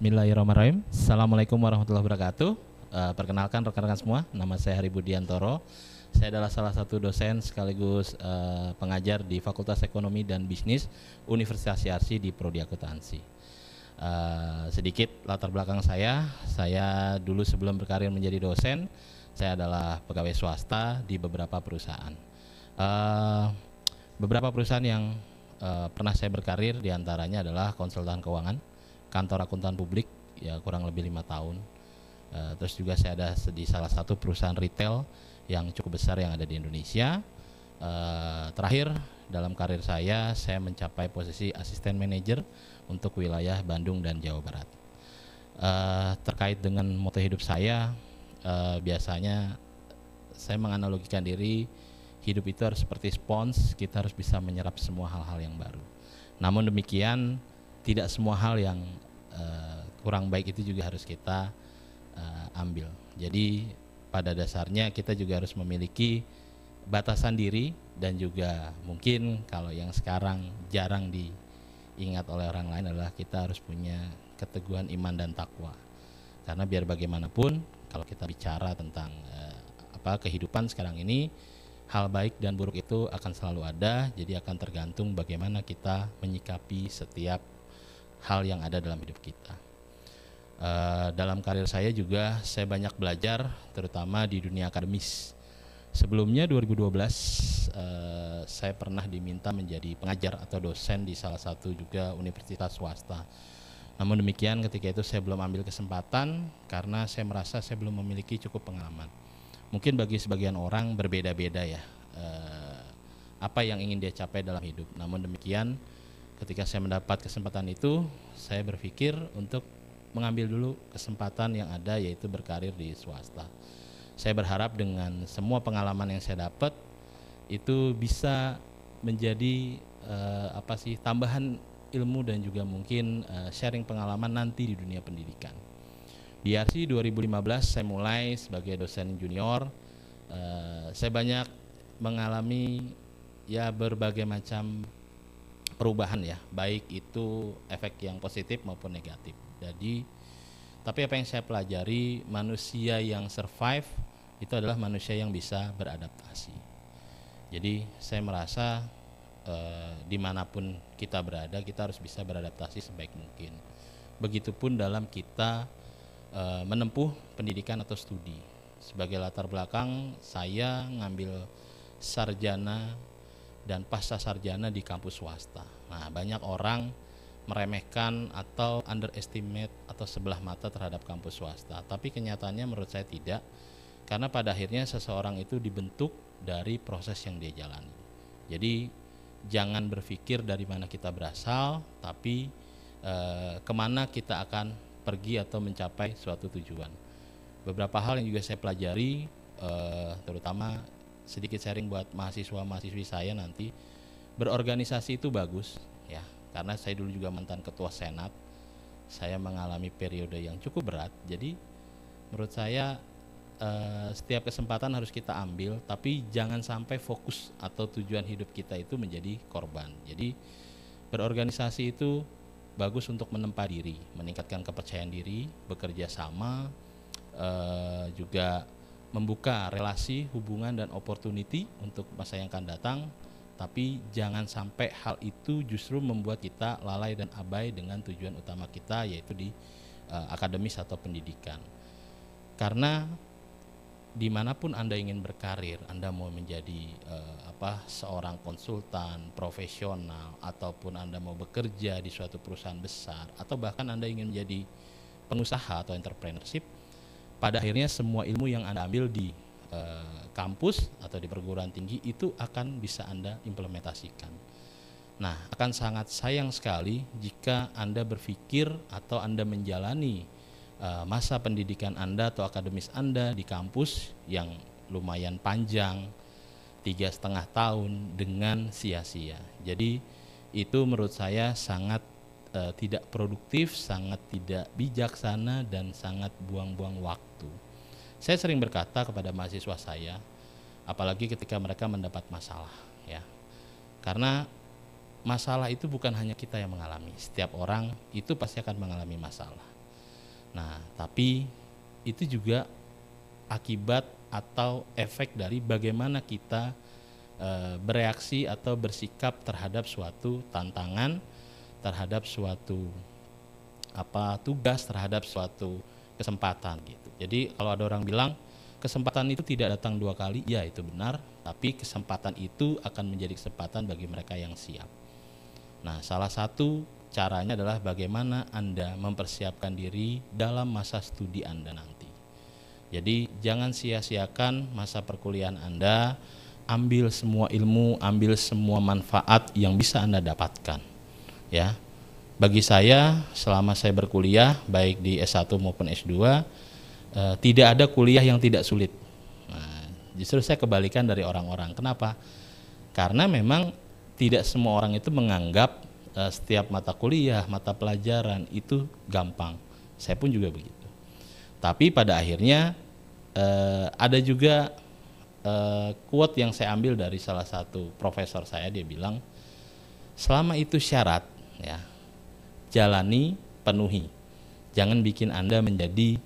Bismillahirrahmanirrahim. Assalamualaikum warahmatullahi wabarakatuh. Uh, perkenalkan rekan-rekan semua, nama saya Hari Budiantoro. Saya adalah salah satu dosen sekaligus uh, pengajar di Fakultas Ekonomi dan Bisnis Universitas Yarsi di Prodi Akuntansi. Uh, sedikit latar belakang saya, saya dulu sebelum berkarir menjadi dosen, saya adalah pegawai swasta di beberapa perusahaan. Uh, beberapa perusahaan yang uh, pernah saya berkarir diantaranya adalah konsultan keuangan, kantor akuntan publik ya kurang lebih lima tahun. Uh, terus juga saya ada di salah satu perusahaan retail yang cukup besar yang ada di Indonesia. Uh, terakhir dalam karir saya saya mencapai posisi asisten manajer untuk wilayah Bandung dan Jawa Barat. Uh, terkait dengan moto hidup saya uh, biasanya saya menganalogikan diri hidup itu harus seperti spons kita harus bisa menyerap semua hal-hal yang baru. Namun demikian tidak semua hal yang Eh, kurang baik itu juga harus kita uh, ambil. Jadi pada dasarnya kita juga harus memiliki batasan diri dan juga mungkin kalau yang sekarang jarang diingat oleh orang lain adalah kita harus punya keteguhan iman dan takwa. Karena biar bagaimanapun kalau kita bicara tentang uh, apa kehidupan sekarang ini hal baik dan buruk itu akan selalu ada, jadi akan tergantung bagaimana kita menyikapi setiap hal yang ada dalam hidup kita. Uh, dalam karir saya juga saya banyak belajar terutama di dunia akademis. Sebelumnya 2012 uh, eh, saya pernah diminta menjadi pengajar atau dosen di salah satu juga universitas swasta. Namun demikian ketika itu saya belum ambil kesempatan karena saya merasa saya belum memiliki cukup pengalaman. Mungkin bagi sebagian orang berbeda-beda ya uh, apa yang ingin dia capai dalam hidup. Namun demikian ketika saya mendapat kesempatan itu, saya berpikir untuk mengambil dulu kesempatan yang ada yaitu berkarir di swasta. Saya berharap dengan semua pengalaman yang saya dapat itu bisa menjadi uh, apa sih tambahan ilmu dan juga mungkin uh, sharing pengalaman nanti di dunia pendidikan. Di RC 2015 saya mulai sebagai dosen junior. Uh, saya banyak mengalami ya berbagai macam perubahan ya, baik itu efek yang positif maupun negatif. Jadi tapi apa yang saya pelajari manusia yang survive itu adalah manusia yang bisa beradaptasi. Jadi saya merasa e, dimanapun kita berada kita harus bisa beradaptasi sebaik mungkin. Begitupun dalam kita e, menempuh pendidikan atau studi. Sebagai latar belakang saya ngambil sarjana dan pasca sarjana di kampus swasta. Nah, banyak orang meremehkan atau underestimate atau sebelah mata terhadap kampus swasta, tapi kenyataannya menurut saya tidak. Karena pada akhirnya seseorang itu dibentuk dari proses yang dia jalani. Jadi jangan berpikir dari mana kita berasal, tapi e, kemana kita akan pergi atau mencapai suatu tujuan. Beberapa hal yang juga saya pelajari, e, terutama sedikit sharing buat mahasiswa mahasiswi saya nanti berorganisasi itu bagus ya karena saya dulu juga mantan ketua senat saya mengalami periode yang cukup berat jadi menurut saya eh, setiap kesempatan harus kita ambil tapi jangan sampai fokus atau tujuan hidup kita itu menjadi korban jadi berorganisasi itu bagus untuk menempa diri meningkatkan kepercayaan diri bekerja sama eh, juga membuka relasi, hubungan dan opportunity untuk masa yang akan datang, tapi jangan sampai hal itu justru membuat kita lalai dan abai dengan tujuan utama kita yaitu di uh, akademis atau pendidikan. Karena dimanapun anda ingin berkarir, anda mau menjadi uh, apa seorang konsultan profesional ataupun anda mau bekerja di suatu perusahaan besar atau bahkan anda ingin menjadi pengusaha atau entrepreneurship, pada akhirnya semua ilmu yang Anda ambil di uh, kampus atau di perguruan tinggi itu akan bisa Anda implementasikan. Nah, akan sangat sayang sekali jika Anda berpikir atau Anda menjalani uh, masa pendidikan Anda atau akademis Anda di kampus yang lumayan panjang, tiga setengah tahun dengan sia-sia. Jadi itu menurut saya sangat e, tidak produktif, sangat tidak bijaksana dan sangat buang-buang waktu. Saya sering berkata kepada mahasiswa saya, apalagi ketika mereka mendapat masalah, ya. Karena masalah itu bukan hanya kita yang mengalami. Setiap orang itu pasti akan mengalami masalah. Nah, tapi itu juga akibat atau efek dari bagaimana kita eh, bereaksi atau bersikap terhadap suatu tantangan terhadap suatu apa tugas terhadap suatu kesempatan gitu. Jadi kalau ada orang bilang kesempatan itu tidak datang dua kali, ya itu benar, tapi kesempatan itu akan menjadi kesempatan bagi mereka yang siap. Nah, salah satu caranya adalah bagaimana Anda mempersiapkan diri dalam masa studi Anda nanti. Jadi, jangan sia-siakan masa perkuliahan Anda, ambil semua ilmu, ambil semua manfaat yang bisa Anda dapatkan ya bagi saya selama saya berkuliah baik di S1 maupun S2 e, eh, tidak ada kuliah yang tidak sulit. Nah, justru saya kebalikan dari orang-orang. Kenapa? Karena memang tidak semua orang itu menganggap e, setiap mata kuliah, mata pelajaran itu gampang. Saya pun juga begitu. Tapi pada akhirnya e, ada juga e, quote yang saya ambil dari salah satu profesor saya dia bilang selama itu syarat ya jalani penuhi jangan bikin anda menjadi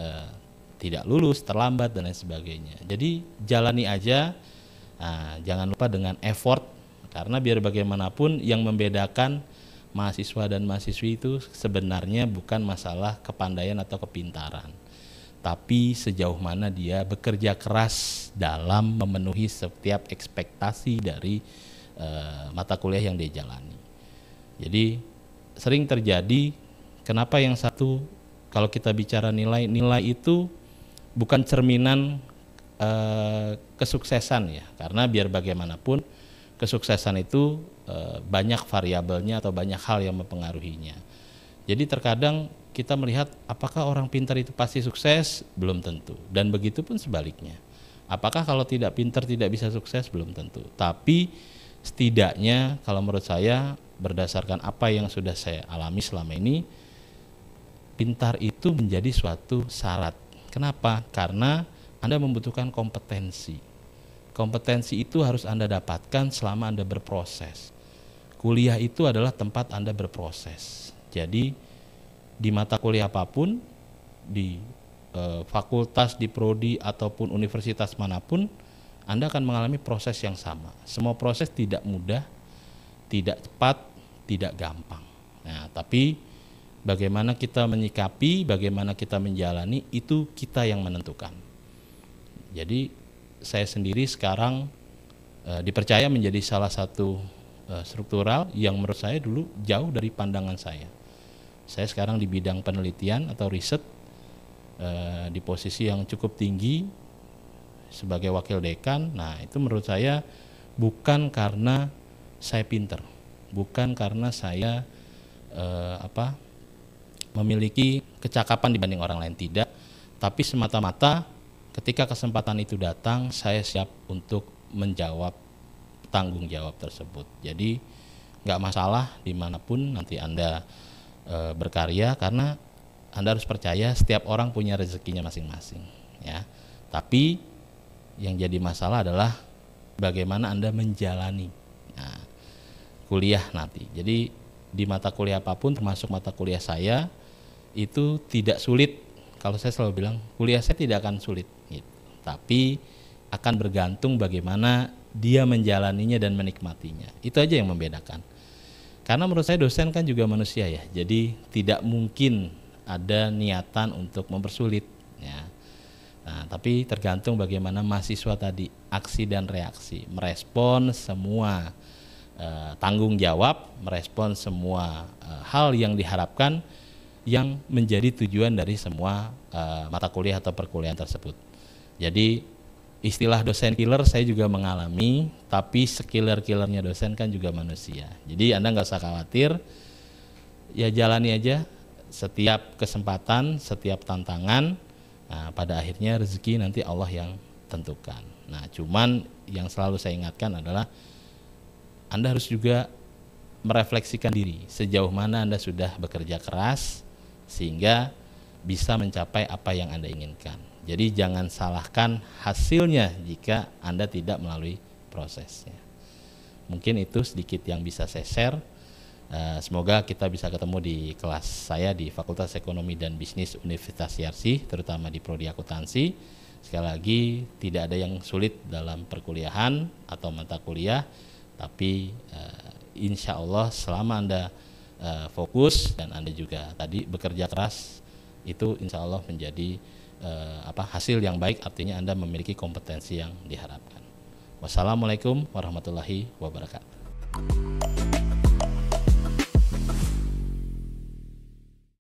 uh, tidak lulus terlambat dan lain sebagainya jadi jalani aja nah, jangan lupa dengan effort karena biar bagaimanapun yang membedakan mahasiswa dan mahasiswi itu sebenarnya bukan masalah kepandaian atau kepintaran, tapi sejauh mana dia bekerja keras dalam memenuhi setiap ekspektasi dari uh, mata kuliah yang dia jalani. Jadi sering terjadi kenapa yang satu kalau kita bicara nilai nilai itu bukan cerminan e, kesuksesan ya karena biar bagaimanapun kesuksesan itu e, banyak variabelnya atau banyak hal yang mempengaruhinya. Jadi terkadang kita melihat apakah orang pintar itu pasti sukses belum tentu dan begitu pun sebaliknya. Apakah kalau tidak pintar tidak bisa sukses belum tentu. Tapi setidaknya kalau menurut saya berdasarkan apa yang sudah saya alami selama ini pintar itu menjadi suatu syarat. Kenapa? Karena Anda membutuhkan kompetensi. Kompetensi itu harus Anda dapatkan selama Anda berproses. Kuliah itu adalah tempat Anda berproses. Jadi di mata kuliah apapun di eh, fakultas, di prodi ataupun universitas manapun anda akan mengalami proses yang sama. Semua proses tidak mudah, tidak cepat, tidak gampang. Nah, tapi bagaimana kita menyikapi, bagaimana kita menjalani itu kita yang menentukan. Jadi saya sendiri sekarang e, dipercaya menjadi salah satu e, struktural yang menurut saya dulu jauh dari pandangan saya. Saya sekarang di bidang penelitian atau riset e, di posisi yang cukup tinggi sebagai wakil dekan. Nah, itu menurut saya bukan karena saya pinter bukan karena saya uh, apa memiliki kecakapan dibanding orang lain tidak, tapi semata-mata ketika kesempatan itu datang saya siap untuk menjawab tanggung jawab tersebut. Jadi nggak masalah dimanapun nanti anda e, berkarya karena anda harus percaya setiap orang punya rezekinya masing-masing ya. Tapi yang jadi masalah adalah bagaimana anda menjalani. Nah, kuliah nanti. Jadi di mata kuliah apapun termasuk mata kuliah saya itu tidak sulit. Kalau saya selalu bilang kuliah saya tidak akan sulit gitu. Tapi akan bergantung bagaimana dia menjalaninya dan menikmatinya. Itu aja yang membedakan. Karena menurut saya dosen kan juga manusia ya. Jadi tidak mungkin ada niatan untuk mempersulit ya. Nah, tapi tergantung bagaimana mahasiswa tadi aksi dan reaksi merespon semua Eh, tanggung jawab merespon semua eh, hal yang diharapkan yang menjadi tujuan dari semua eh, mata kuliah atau perkuliahan tersebut. Jadi istilah dosen killer saya juga mengalami, tapi sekiller-killernya dosen kan juga manusia. Jadi Anda nggak usah khawatir, ya jalani aja setiap kesempatan, setiap tantangan, nah, pada akhirnya rezeki nanti Allah yang tentukan. Nah cuman yang selalu saya ingatkan adalah anda harus juga merefleksikan diri sejauh mana Anda sudah bekerja keras sehingga bisa mencapai apa yang Anda inginkan. Jadi jangan salahkan hasilnya jika Anda tidak melalui prosesnya. Mungkin itu sedikit yang bisa saya share. Eh, semoga kita bisa ketemu di kelas saya di Fakultas Ekonomi dan Bisnis Universitas Yarsi, terutama di Prodi Akuntansi. Sekali lagi, tidak ada yang sulit dalam perkuliahan atau mata kuliah tapi uh, eh, insya Allah selama Anda uh, fokus dan Anda juga tadi bekerja keras itu insya Allah menjadi uh, apa hasil yang baik artinya Anda memiliki kompetensi yang diharapkan. Wassalamualaikum warahmatullahi wabarakatuh.